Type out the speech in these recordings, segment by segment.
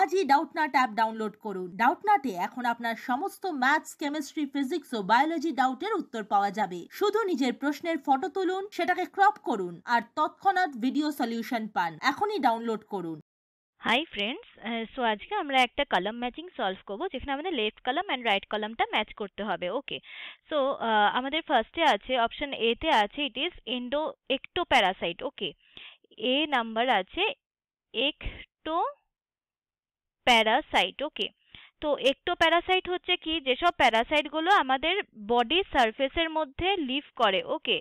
আজই Doubtnut app download করুন ডাউটনাটে এখন আপনার সমস্ত ম্যাথস কেমিস্ট্রি ফিজিক্স ও বায়োলজি ডাউটের উত্তর পাওয়া যাবে শুধু নিজের প্রশ্নের ফটো তুলুন সেটাকে ক্রপ করুন আর তৎক্ষণাৎ ভিডিও সলিউশন পান এখনই ডাউনলোড করুন হাই ফ্রেন্ডস সো আজকে আমরা একটা কলাম ম্যাচিং সলভ করব যেখানে আমাদের লেফট কলাম অ্যান্ড রাইট কলামটা ম্যাচ করতে হবে ওকে সো আমাদের ফার্স্টে আছে অপশন এতে আছে it is endo ectoparasite okay A number আছে একটো প্যারাসাইট ওকে তো একটোপ্যারাসাইট হচ্ছে কি যেসব প্যারাসাইটগুলো আমাদের বডি সারফেসের মধ্যে লিভ করে okay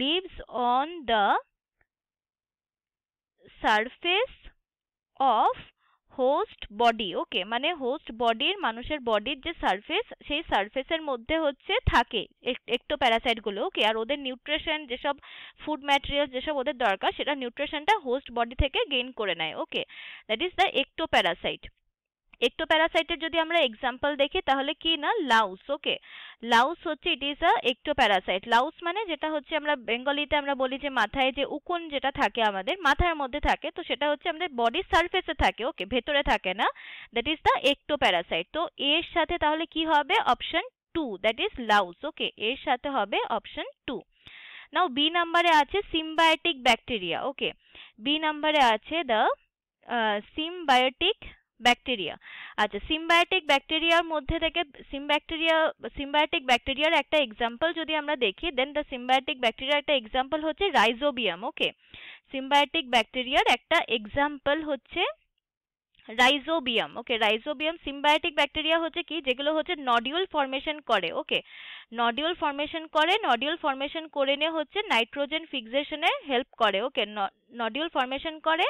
lives on the surface of host body okay মানে হোস্ট বডির মানুষের বডির যে সারফেস সেই সারফেসের মধ্যে হচ্ছে থাকে একটো প্যারাসাইটগুলো ওকে আর ওদের নিউট্রিশন যেসব ফুড ম্যাটেরিয়াল যেসব ওদের দরকার সেটা নিউট্রিশনটা হোস্ট বডি থেকে গেইন করে নেয় okay that is the ectoparasite প্যারাসাইটের যদি আমরা এক্সাম্পল দেখি তাহলে কি না লাউস ওকে লাউস হচ্ছে it is a parasite louse মানে যেটা হচ্ছে আমরা বেঙ্গলিতে আমরা বলি যে মাথায় যে উকুন যেটা থাকে আমাদের মাথার মধ্যে থাকে তো সেটা হচ্ছে আমাদের বডির সারফেসে থাকে ওকে ভেতরে থাকে না দ্যাট ইজ দ্য প্যারাসাইট তো এর সাথে তাহলে কি হবে option two that is louse okay এর সাথে হবে অপশন টু নাও বি নাম্বারে আছে সিম্বায়োটিক ব্যাকটেরিয়া ওকে বি নাম্বারে আছে দ্য সিম্বায়োটিক ব্যাকটেরিয়া আচ্ছা সিম্বায়োটিক ব্যাকটেরিয়ার মধ্যে থেকে সিমব্যাকটেরিয়া সিম্বায়োটিক ব্যাকটেরিয়ার একটা এক্সাম্পল যদি আমরা দেখি দেন দ্য সিম্বায়োটিক ব্যাকটেরিয়ার একটা এক্সাম্পল হচ্ছে রাইজোবিয়াম ওকে সিম্বায়োটিক ব্যাকটেরিয়ার একটা এক্সাম্পল হচ্ছে Rhizobium okay Rhizobium symbiotic bacteria হচ্ছে কি যেগুলো হচ্ছে নডিউল ফরমেশন করে ওকে নডিউল ফরমেশন করে নডিউল ফর্মেশন করে নিয়ে হচ্ছে নাইট্রোজেন ফিক্সেশনে হেল্প করে ওকে নডিউল ফর্মেশন করে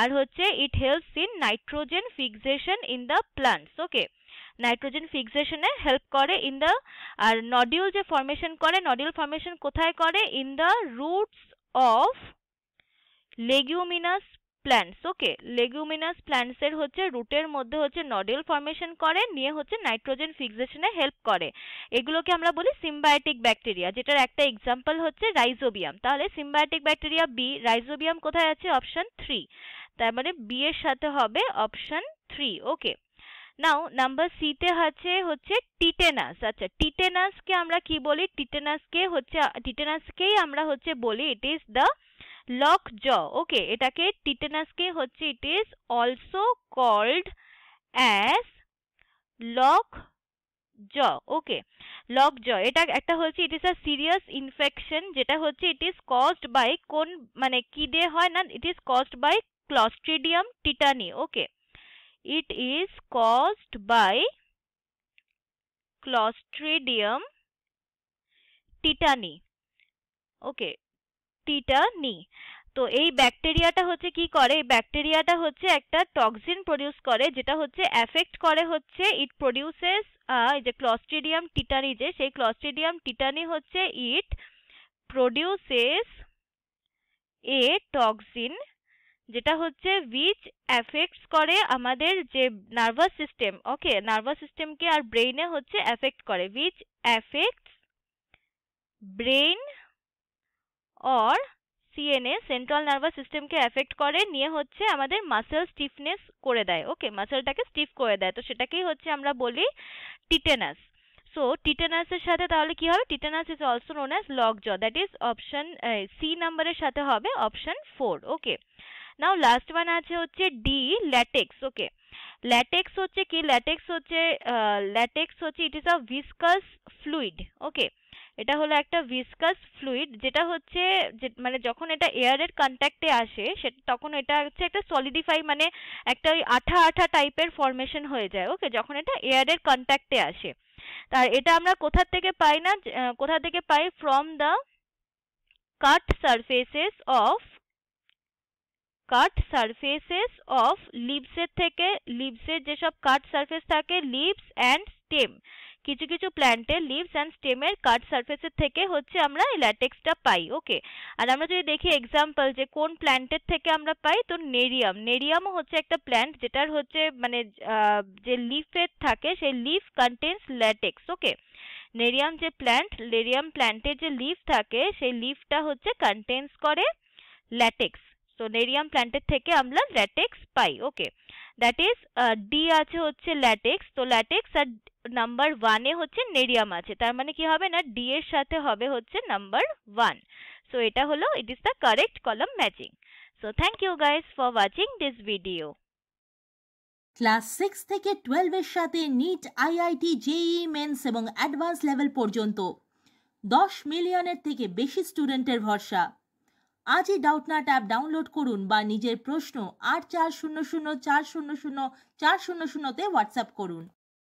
আর হচ্ছে it helps in nitrogen fixation in the plants okay nitrogen ফিক্সেশনে হেল্প করে ইন দ্য আর নডিউল যে ফর্মেশন করে নডিউল ফর্মেশন কোথায় করে in the roots of leguminous plants okay leguminous প্ল্যান্টসের হচ্ছে রুটের মধ্যে হচ্ছে নডেল ফর্মেশন করে নিয়ে হচ্ছে নাইট্রোজেন ফিক্সেশনে হেল্প করে এগুলোকে আমরা বলি সিম্বায়োটিক ব্যাকটেরিয়া যেটার একটা এক্সাম্পল হচ্ছে রাইজোবিয়াম তাহলে সিম্বায়োটিক ব্যাকটেরিয়া বি রাইজোবিয়াম কোথায় আছে অপশন থ্রি তার মানে বি এর সাথে হবে option three okay now number সিতে আছে হচ্ছে টিটেনাস আচ্ছা টিটেনাসকে আমরা কি বলি টিটেনাসকে হচ্ছে টিটেনাসকেই আমরা হচ্ছে বলি ইট ইজ দ্য লক জ ওকে এটাকে টিটেনাসকে হচ্ছে it is also called as lockjaw okay lockjaw এটা একটা হচ্ছে it is a serious infection যেটা হচ্ছে ইট ইজ কজড বাই কোন মানে কি দিয়ে হয় না it is caused by Clostridium tetani. Okay. It is caused by Clostridium tetani. Okay. Tetani. তো এই ব্যাকটেরিয়াটা হচ্ছে কি করে এই ব্যাকটেরিয়াটা হচ্ছে একটা টক্সিন প্রডিউস করে যেটা হচ্ছে অ্যাফেক্ট করে হচ্ছে ইট প্রডিউসেস যে ক্লস্ট্রিডিয়াম টিটানি যে সেই ক্লস্ট্রিডিয়াম টিটানি হচ্ছে ইট প্রডিউসেস এ টক্সিন যেটা হচ্ছে উইচ অ্যাফেক্টস করে আমাদের যে নার্ভাস সিস্টেম ওকে নার্ভাস সিস্টেমকে কে আর ব্রেইনে হচ্ছে এফেক্ট করে which affects brain or CNS central nervous সিস্টেমকে এফেক্ট করে নিয়ে হচ্ছে আমাদের মাসেল স্টিফনেস করে দেয় ওকে মাসেলটাকে স্টিফ করে দেয় তো সেটাকেই হচ্ছে আমরা বলি টিটেনাস সো টিটেনাসের সাথে তাহলে কি হবে tetanus is also known as lockjaw that is option C নাম্বারের সাথে হবে option four okay now last one আছে হচ্ছে ডি ল্যাটেক্স ওকে ল্যাটেক্স হচ্ছে কি ল্যাটেক্স হচ্ছে ল্যাটেক্স হচ্ছে it is a viscous fluid okay এটা হলো একটা ভিসকাস ফ্লুইড যেটা হচ্ছে মানে যখন এটা এয়ারের কন্ট্যাক্টে আসে সেটা তখন এটা হচ্ছে একটা সলিডিফাই মানে একটা ওই আঠা আঠা টাইপের ফরমেশন হয়ে যায় ওকে যখন এটা এয়ারের কন্ট্যাক্টে আসে তার এটা আমরা কোথা থেকে পাই না কোথা থেকে পাই from the cut surfaces of cut surfaces of লিভসের থেকে লিভসের যেসব কাট সারফেস থাকে লিভস অ্যান্ড স্টেম কিছু কিছু প্ল্যান্টের লিভস অ্যান্ড স্টেমের কাট সারফেসের থেকে হচ্ছে আমরা ল্যাটেক্সটা পাই ওকে আর আমরা যদি দেখি এক্সাম্পল যে কোন প্ল্যান্টের থেকে আমরা পাই তো নেরিয়াম নেরিয়ামও হচ্ছে একটা প্ল্যান্ট যেটার হচ্ছে মানে যে লিফের থাকে সেই leaf contains latex okay Nerium যে প্ল্যান্ট নেরিয়াম প্ল্যান্টের যে লিফ থাকে সেই লিফটা হচ্ছে কন্টেন্স করে ল্যাটেক্স নেরিয়াম প্ল্যান্টের থেকে আমরা ল্যাটেক্স পাই ওকে দ্যাট ইজ ডি আছে হচ্ছে ল্যাটেক্স তো ল্যাটেক্স আর নাম্বার ওয়ানে হচ্ছে নেরিয়াম আছে তার মানে কি হবে না ডি এর সাথে হবে হচ্ছে নাম্বার ওয়ান সো এটা হলো it is the correct column matching so thank you guys for watching this video class six থেকে টুয়েলভের সাথে নিট আইআইটি জেই মেন্স এবং অ্যাডভান্স লেভেল পর্যন্ত দশ মিলিয়নের থেকে বেশি স্টুডেন্টের ভরসা আজই ডাউটনাট অ্যাপ ডাউনলোড করুন বা নিজের প্রশ্ন আট চার শূন্য শূন্য চার শূন্য শূন্য চার শূন্য শূন্যতে হোয়াটসঅ্যাপ করুন